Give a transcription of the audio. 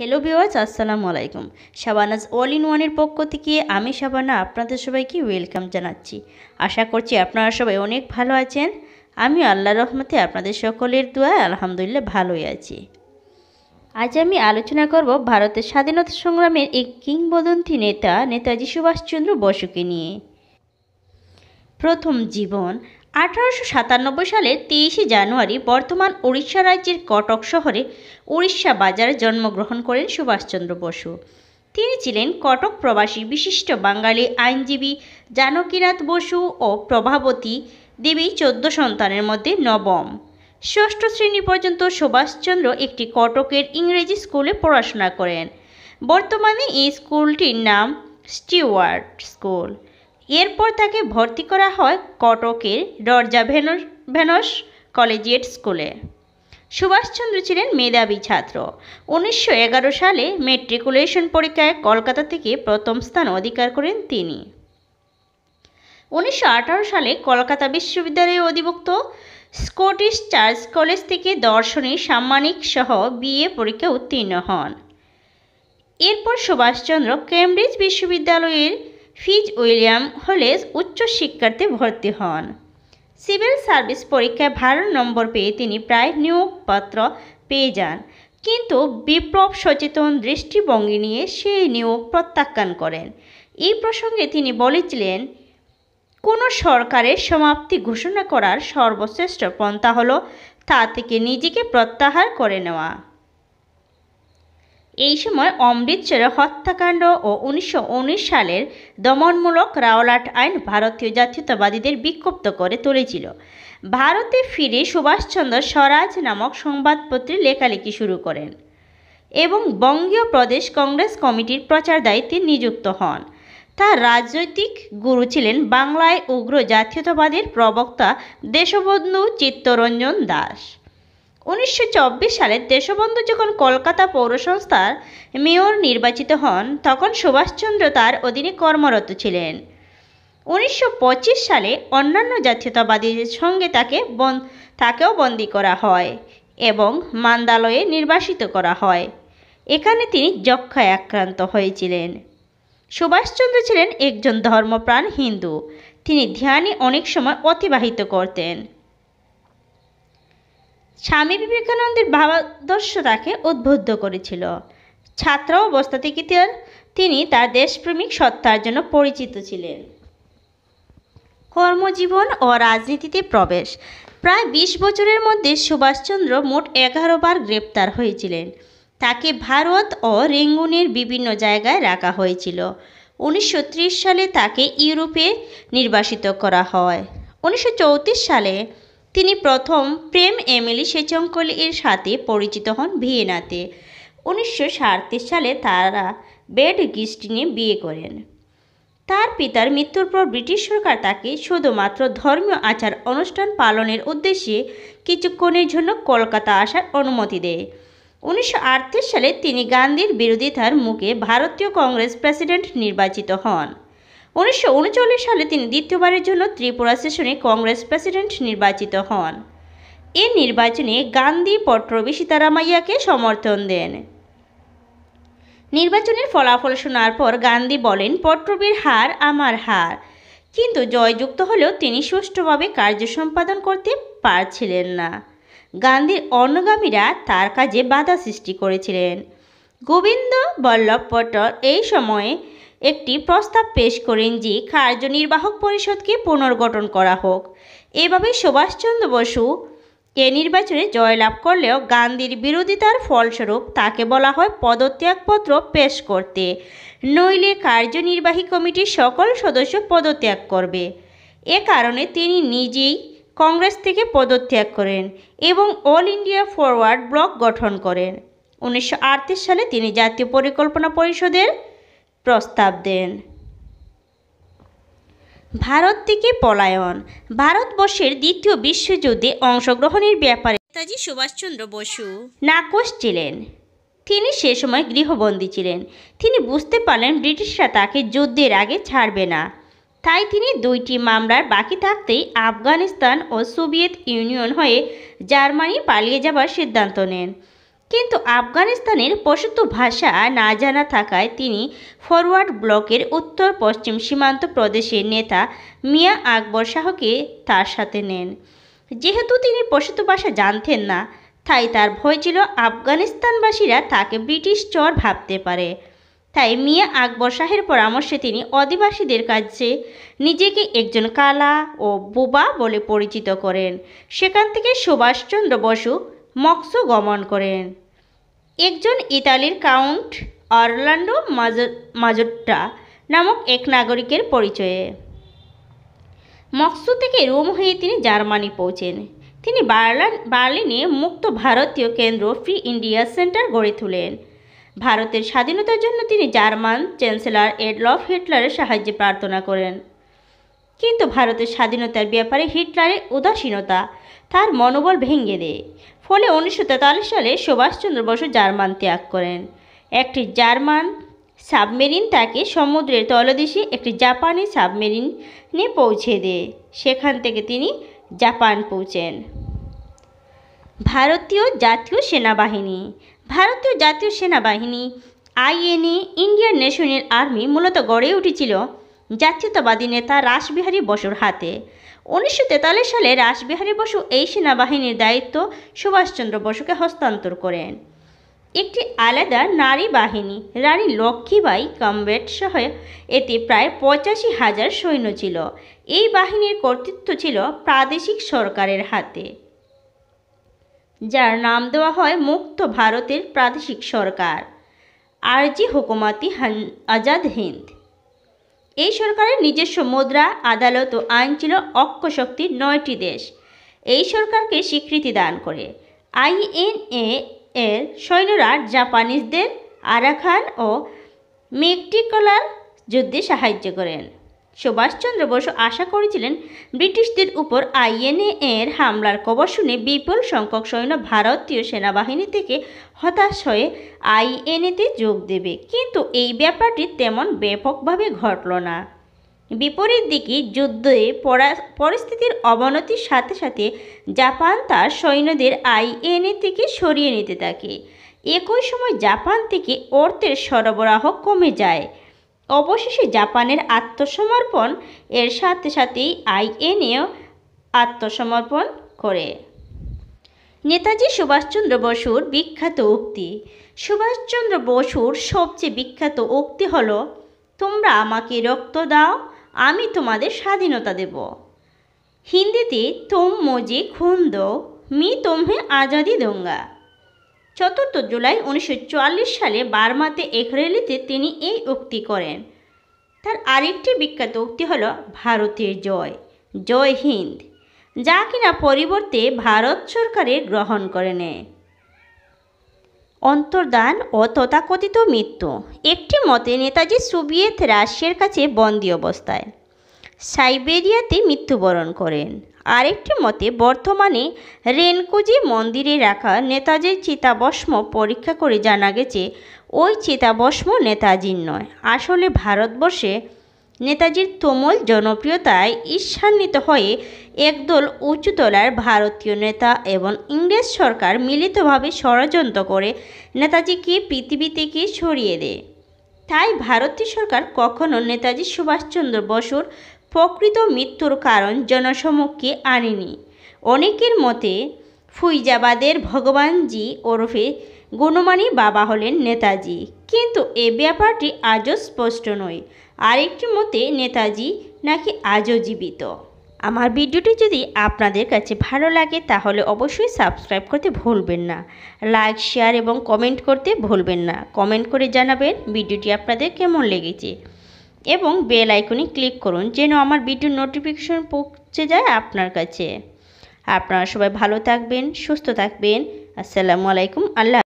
hello viewers আসসালামু আলাইকুম শাবানাজ all in ওয়ানের পক্ষ থেকে আমি শাবানা আপনাদের সবাইকে ওয়েলকাম জানাচ্ছি আশা করছি আপনারা সবাই অনেক ভালো আছেন আমি আল্লাহ রহমতে আপনাদের সকলের দোয়া আলহামদুলিল্লাহ ভালোই আছি আজ আমি আলোচনা করব ভারতের স্বাধীনতা সংগ্রামের এক কিংবদন্তি নেতা নেতাজি সুভাষচন্দ্র বসুকে নিয়ে প্রথম জীবন আঠারোশো সাতানব্বই সালের তেইশে জানুয়ারি বর্তমান উড়িষ্যা রাজ্যের কটক শহরে উড়িষ্যা বাজারে জন্মগ্রহণ করেন সুভাষচন্দ্র বসু তিনি ছিলেন কটক প্রবাসী বিশিষ্ট বাঙালি আইনজীবী জানকীনাথ বসু ও প্রভাবতী দেবী চোদ্দ সন্তানের মধ্যে নবম ষষ্ঠ শ্রেণী পর্যন্ত সুভাষচন্দ্র একটি কটকের ইংরেজি স্কুলে পড়াশোনা করেন বর্তমানে এই স্কুলটির নাম স্টিওয়ার্ড স্কুল এরপর তাকে ভর্তি করা হয় কটকের রর্জা ভেনস ভেনস কলেজিয়েট স্কুলে সুভাষচন্দ্র ছিলেন মেধাবী ছাত্র উনিশশো সালে মেট্রিকুলেশন পরীক্ষায় কলকাতা থেকে প্রথম স্থান অধিকার করেন তিনি উনিশশো সালে কলকাতা বিশ্ববিদ্যালয়ে অধিভুক্ত স্কটিশ চার্চ কলেজ থেকে দর্শনী সাম্মানিক সহ বিএ পরীক্ষা উত্তীর্ণ হন এরপর সুভাষচন্দ্র কেমব্রিজ বিশ্ববিদ্যালয়ের ফিজ উইলিয়াম হলেজ শিক্ষার্থে ভর্তি হন সিভিল সার্ভিস পরীক্ষায় ভালো নম্বর পেয়ে তিনি প্রায় নিয়োগপত্র পেয়ে যান কিন্তু বিপ্লব সচেতন দৃষ্টিভঙ্গি নিয়ে সেই নিয়োগ প্রত্যাখ্যান করেন এই প্রসঙ্গে তিনি বলেছিলেন কোনো সরকারের সমাপ্তি ঘোষণা করার সর্বশ্রেষ্ঠ পন্থা হলো তা থেকে নিজেকে প্রত্যাহার করে নেওয়া এই সময় অমৃতসরে হত্যাকাণ্ড ও উনিশশো সালের দমনমূলক রাওলাট আইন ভারতীয় জাতীয়তাবাদীদের বিক্ষুব্ধ করে তুলেছিল ভারতে ফিরে সুভাষচন্দ্র স্বরাজ নামক সংবাদপত্রে লেখালেখি শুরু করেন এবং বঙ্গীয় প্রদেশ কংগ্রেস কমিটির প্রচার দায়িত্বে নিযুক্ত হন তার রাজনৈতিক গুরু ছিলেন বাংলায় উগ্র জাতীয়তাবাদের প্রবক্তা দেশবন্ধু চিত্তরঞ্জন দাস উনিশশো সালে দেশবন্ধু যখন কলকাতা পৌরসংস্থার মেয়র নির্বাচিত হন তখন সুভাষচন্দ্র তার অধীনে কর্মরত ছিলেন উনিশশো সালে অন্যান্য জাতীয়তাবাদীদের সঙ্গে তাকে বন তাকেও বন্দি করা হয় এবং মান্দালয়ে নির্বাসিত করা হয় এখানে তিনি যক্ষায় আক্রান্ত হয়েছিলেন সুভাষচন্দ্র ছিলেন একজন ধর্মপ্রাণ হিন্দু তিনি ধ্যানে অনেক সময় অতিবাহিত করতেন স্বামী বিবেকানন্দের ভাবাদর্শ তাকে উদ্বুদ্ধ করেছিল ছাত্র অবস্থা থেকে তিনি তার দেশপ্রেমিক সত্তার জন্য পরিচিত ছিলেন কর্মজীবন ও রাজনীতিতে প্রবেশ প্রায় ২০ বছরের মধ্যে সুভাষচন্দ্র মোট এগারো বার গ্রেপ্তার হয়েছিলেন তাকে ভারত ও রেঙ্গুনের বিভিন্ন জায়গায় রাখা হয়েছিল উনিশশো সালে তাকে ইউরোপে নির্বাসিত করা হয় উনিশশো সালে তিনি প্রথম প্রেম এমিলি সেচঙ্কলি এর সাথে পরিচিত হন ভিয়েনাতে উনিশশো সালে তারা বেড গিস্টিনে বিয়ে করেন তার পিতার মৃত্যুর পর ব্রিটিশ সরকার তাকে শুধুমাত্র ধর্মীয় আচার অনুষ্ঠান পালনের উদ্দেশ্যে কিছুক্ষণের জন্য কলকাতা আসার অনুমতি দেয় উনিশশো সালে তিনি গান্ধীর বিরোধিতার মুখে ভারতীয় কংগ্রেস প্রেসিডেন্ট নির্বাচিত হন উনিশশো সালে তিনি দ্বিতীয়বারের জন্য ত্রিপুরা সেশনে কংগ্রেস প্রেসিডেন্ট নির্বাচিত হন এ নির্বাচনে গান্ধী পট্টরবি সীতারামাইয়াকে সমর্থন দেন নির্বাচনের ফলাফল শোনার পর গান্ধী বলেন পট্টরবির হার আমার হার কিন্তু জয়যুক্ত হলেও তিনি সুষ্ঠুভাবে কার্য সম্পাদন করতে পারছিলেন না গান্ধীর অনুগামীরা তার কাজে বাধা সৃষ্টি করেছিলেন গোবিন্দ বল্লভ পট্টর এই সময়ে একটি প্রস্তাব পেশ করেন যে কার্যনির্বাহক পরিষদকে পুনর্গঠন করা হোক এভাবে সুভাষচন্দ্র বসু এ নির্বাচনে জয়লাভ করলেও গান্ধীর বিরোধিতার ফলস্বরূপ তাকে বলা হয় পদত্যাগপত্র পেশ করতে নইলে কার্যনির্বাহী কমিটির সকল সদস্য পদত্যাগ করবে এ কারণে তিনি নিজেই কংগ্রেস থেকে পদত্যাগ করেন এবং অল ইন্ডিয়া ফরওয়ার্ড ব্লক গঠন করেন উনিশশো সালে তিনি জাতীয় পরিকল্পনা পরিষদের প্রস্তাব দেন ভারত থেকে পলায়ন ভারতবর্ষের দ্বিতীয় বিশ্বযুদ্ধে অংশগ্রহণের ব্যাপারে নেতাজি সুভাষচন্দ্র বসু নাকশ ছিলেন তিনি সে সময় গৃহবন্দী ছিলেন তিনি বুঝতে পারলেন ব্রিটিশরা তাকে যুদ্ধের আগে ছাড়বে না তাই তিনি দুইটি মামলার বাকি থাকতেই আফগানিস্তান ও সোভিয়েত ইউনিয়ন হয়ে জার্মানি পালিয়ে যাবার সিদ্ধান্ত নেন কিন্তু আফগানিস্তানের প্রসূত ভাষা না জানা থাকায় তিনি ফরওয়ার্ড ব্লকের উত্তর পশ্চিম সীমান্ত প্রদেশের নেতা মিয়া আকবর শাহকে তার সাথে নেন যেহেতু তিনি প্রসূত ভাষা জানতেন না তাই তার ভয় ছিল আফগানিস্তানবাসীরা তাকে ব্রিটিশ চর ভাবতে পারে তাই মিয়া আকবর শাহের পরামর্শে তিনি অধিবাসীদের কাছে নিজেকে একজন কালা ও বোবা বলে পরিচিত করেন সেখান থেকে সুভাষচন্দ্র বসু মক্সো গমন করেন একজন ইতালির কাউন্ট অরল্যান্ডো মাজোট্টা নামক এক নাগরিকের পরিচয়ে মক্সো থেকে রোম হয়ে তিনি জার্মানি পৌঁছেন তিনি বার্লান বার্লিনে মুক্ত ভারতীয় কেন্দ্র ফ্রি ইন্ডিয়া সেন্টার গড়ে তোলেন ভারতের স্বাধীনতার জন্য তিনি জার্মান চ্যান্সেলর এডলফ হিটলারের সাহায্যে প্রার্থনা করেন কিন্তু ভারতের স্বাধীনতার ব্যাপারে হিটলারের উদাসীনতা তার মনোবল ভেঙে দেয় ফলে উনিশশো সালে সুভাষচন্দ্র বসু জার্মান ত্যাগ করেন একটি জার্মান সাবমেরিন তাকে সমুদ্রের তলদেশে একটি জাপানি সাবমেরিনে পৌঁছে দেয় সেখান থেকে তিনি জাপান পৌঁছেন ভারতীয় জাতীয় সেনাবাহিনী ভারতীয় জাতীয় সেনাবাহিনী আইএনএ ইন্ডিয়ান ন্যাশনাল আর্মি মূলত গড়ে উঠেছিল জাতীয়তাবাদী নেতা রাসবিহারী বসুর হাতে উনিশশো সালে রাসবিহারী বসু এই সেনাবাহিনীর দায়িত্ব সুভাষচন্দ্র বসুকে হস্তান্তর করেন একটি আলাদা নারী বাহিনী রানী লক্ষ্মীবাই কমবেট সহ এতে প্রায় পঁচাশি হাজার সৈন্য ছিল এই বাহিনীর কর্তৃত্ব ছিল প্রাদেশিক সরকারের হাতে যার নাম দেওয়া হয় মুক্ত ভারতের প্রাদেশিক সরকার আরজি হুকুমাতি আজাদ হিন্দ এই সরকারের নিজস্ব মুদ্রা আদালত ও আইন ছিল অক্ষশক্তির নয়টি দেশ এই সরকারকে স্বীকৃতি দান করে আইএনএ এর সৈন্যরা জাপানিজদের আরাখান ও মেকটিকলার যুদ্ধে সাহায্য করেন সুভাষচন্দ্র বসু আশা করেছিলেন ব্রিটিশদের উপর আইএনএ এর হামলার কবর শুনে বিপুল সংখ্যক সৈন্য ভারতীয় সেনাবাহিনী থেকে হতাশ হয়ে আইএনএতে যোগ দেবে কিন্তু এই ব্যাপারটি তেমন ব্যাপকভাবে ঘটল না বিপরীত দিকে যুদ্ধে পরিস্থিতির অবনতির সাথে সাথে জাপান তার সৈন্যদের আইএনএ থেকে সরিয়ে নিতে থাকে একই সময় জাপান থেকে অর্থের সরবরাহ কমে যায় অবশেষে জাপানের আত্মসমর্পণ এর সাথে সাথেই আইএনএও আত্মসমর্পণ করে নেতাজি সুভাষচন্দ্র বসুর বিখ্যাত উক্তি সুভাষচন্দ্র বসুর সবচেয়ে বিখ্যাত উক্তি হল তোমরা আমাকে রক্ত দাও আমি তোমাদের স্বাধীনতা দেব হিন্দিতে তোম মজি খুন দো মি তোমহে আজাদি দোঙ্গা চতুর্থ জুলাই উনিশশো সালে বার্মাতে এক র্যালিতে তিনি এই উক্তি করেন তার আরেকটি বিখ্যাত উক্তি হল ভারতের জয় জয় হিন্দ যা কিনা পরিবর্তে ভারত সরকারে গ্রহণ করে নেয় অন্তর্দান ও তথাকথিত মৃত্যু একটি মতে নেতাজি সোভিয়েত রাশিয়ার কাছে বন্দী অবস্থায় সাইবেরিয়াতে মৃত্যুবরণ করেন আরেকটি মতে বর্তমানে রেনকুজি মন্দিরে রাখা নেতাজির চিতাবস্ম পরীক্ষা করে জানা গেছে ওই চিতাবস্ম নেতাজির নয় আসলে ভারতবর্ষে নেতাজির তোমল জনপ্রিয়তায় ঈর্ষান্বিত হয়ে একদল উঁচুতলার ভারতীয় নেতা এবং ইংরেজ সরকার মিলিতভাবে ষড়যন্ত্র করে নেতাজিকে পৃথিবী থেকে সরিয়ে দেয় তাই ভারতীয় সরকার কখনও নেতাজি সুভাষচন্দ্র বসুর প্রকৃত মৃত্যুর কারণ জনসমক্ষে আনেনি অনেকের মতে ফুইজাবাদের ভগবানজি ওরফে গুণমানী বাবা হলেন নেতাজি কিন্তু এ ব্যাপারটি আজও স্পষ্ট নয় আরেকটি মতে নেতাজি নাকি আজও জীবিত আমার ভিডিওটি যদি আপনাদের কাছে ভালো লাগে তাহলে অবশ্যই সাবস্ক্রাইব করতে ভুলবেন না লাইক শেয়ার এবং কমেন্ট করতে ভুলবেন না কমেন্ট করে জানাবেন ভিডিওটি আপনাদের কেমন লেগেছে এবং বেল আইকনে ক্লিক করুন যেন আমার ভিডিও নোটিফিকেশন পৌঁছে যায় আপনার কাছে আপনারা সবাই ভালো থাকবেন সুস্থ থাকবেন আসসালামু আলাইকুম আল্লাহ